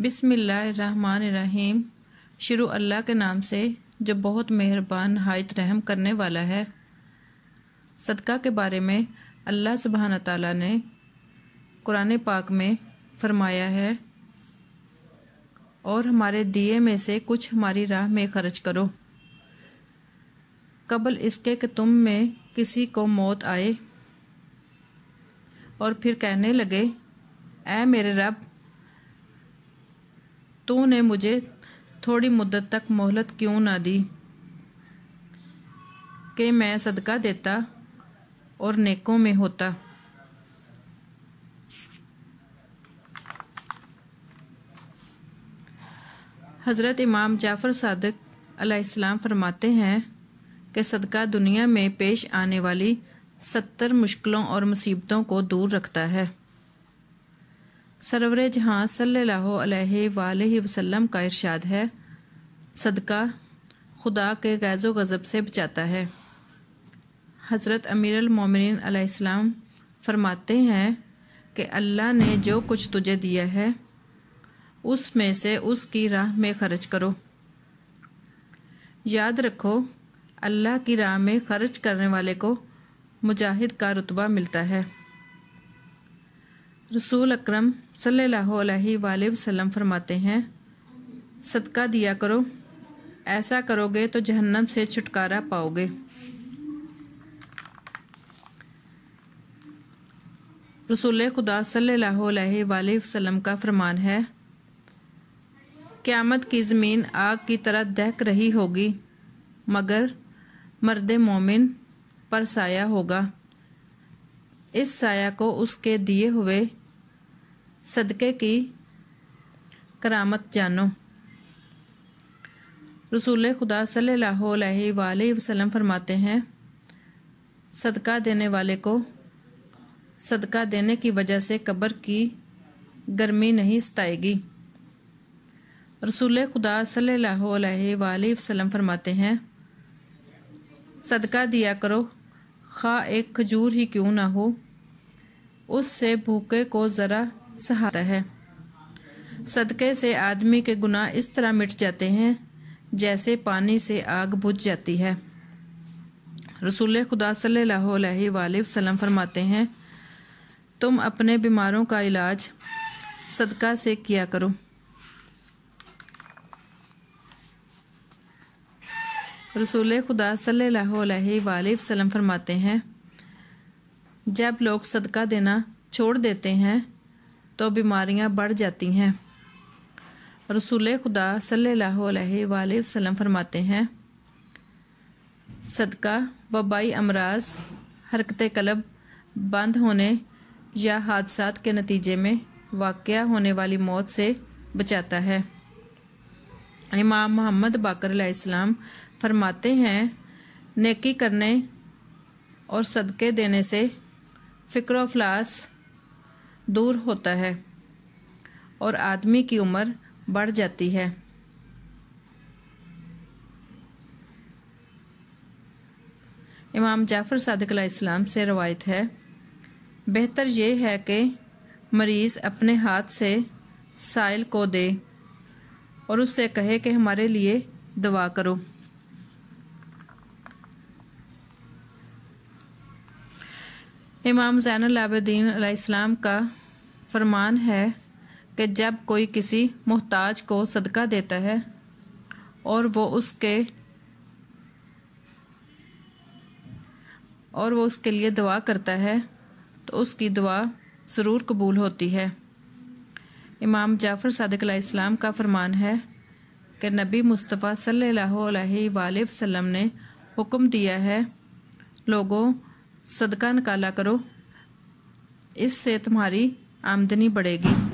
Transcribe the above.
बिसमीम शुरू अल्लाह के नाम से जो बहुत मेहरबान नहायत रहम करने वाला है सदका के बारे में अल्लाह सुबहान ताला ने कुरान पाक में फरमाया है और हमारे दिए में से कुछ हमारी राह में खर्च करो कबल इसके कि तुम में किसी को मौत आए और फिर कहने लगे ए मेरे रब तूने मुझे थोड़ी मुद्दत तक मोहलत क्यों ना दी कि मैं सदका देता और नेकों में होता हज़रत इमाम जाफ़र सादक अलैहिस्सलाम फरमाते हैं कि सदका दुनिया में पेश आने वाली सत्तर मुश्किलों और मुसीबतों को दूर रखता है सरवर जहाँ सल्लल्लाहु वसलम का इरशाद है सदका खुदा के गैज़ो गज़ब से बचाता है हज़रत अमीर मोमिन फरमाते हैं कि अल्लाह ने जो कुछ तुझे दिया है उसमें से उसकी राह में खर्च करो याद रखो अल्लाह की राह में खर्च करने वाले को मुजाहिद का रुतबा मिलता है रसूल अक्रम सल वसम फरमाते हैं सदका दिया करो ऐसा करोगे तो जहन्नम से छुटकारा पाओगे रसूल खुदा सल अलैहि का फरमान है क़्यामत की ज़मीन आग की तरह दहक रही होगी मगर मर्द मोमिन पर साया होगा इस साया को उसके दिए हुए सदक़े की करामत जानो रसूल खुदा सल अलैहि वसल्लम फरमाते हैं सदका देने वाले को सदका देने की वजह से कब्र की गर्मी नहीं सताएगी रसूल खुदा सल अलैहि वसल्लम फरमाते हैं सदका दिया करो खा एक खजूर ही क्यों ना हो उससे भूखे को ज़रा सहाता है सदक़े से आदमी के गुनाह इस तरह मिट जाते हैं जैसे पानी से आग बुझ जाती है रसूल खुदा सल्लाम फरमाते हैं तुम अपने बीमारों का इलाज सदका से किया करो रसूल खुदा सल्लाम फरमाते हैं जब लोग सदका देना छोड़ देते हैं तो बीमारियां बढ़ जाती हैं रसूल खुदा सल वसम फरमाते हैं सदका वबाई अमराज हरकत कलब बंद होने या हादसा के नतीजे में वाक़ होने वाली मौत से बचाता है इमाम मोहम्मद बाकर फरमाते हैं नेकी करने और सदक़े देने से फ़िक्र फलास दूर होता है और आदमी की उम्र बढ़ जाती है इमाम जाफ़र सदक इस्लाम से रवायत है बेहतर ये है कि मरीज़ अपने हाथ से साइल को दे और उससे कहे कि हमारे लिए दुआ करो इमाम ज़ैनलाबद्दीन आलाम का फरमान है कि जब कोई किसी मोहताज को सदका देता है और वो उसके और वो उसके लिए दुआ करता है तो उसकी दुआ ज़रूर कबूल होती है इमाम जाफ़र सदक इस्लाम का फरमान है कि नबी मुस्तफ़ा सल वसम ने हुक्म दिया है लोगों सदका निकाला करो इससे तुम्हारी आमदनी बढ़ेगी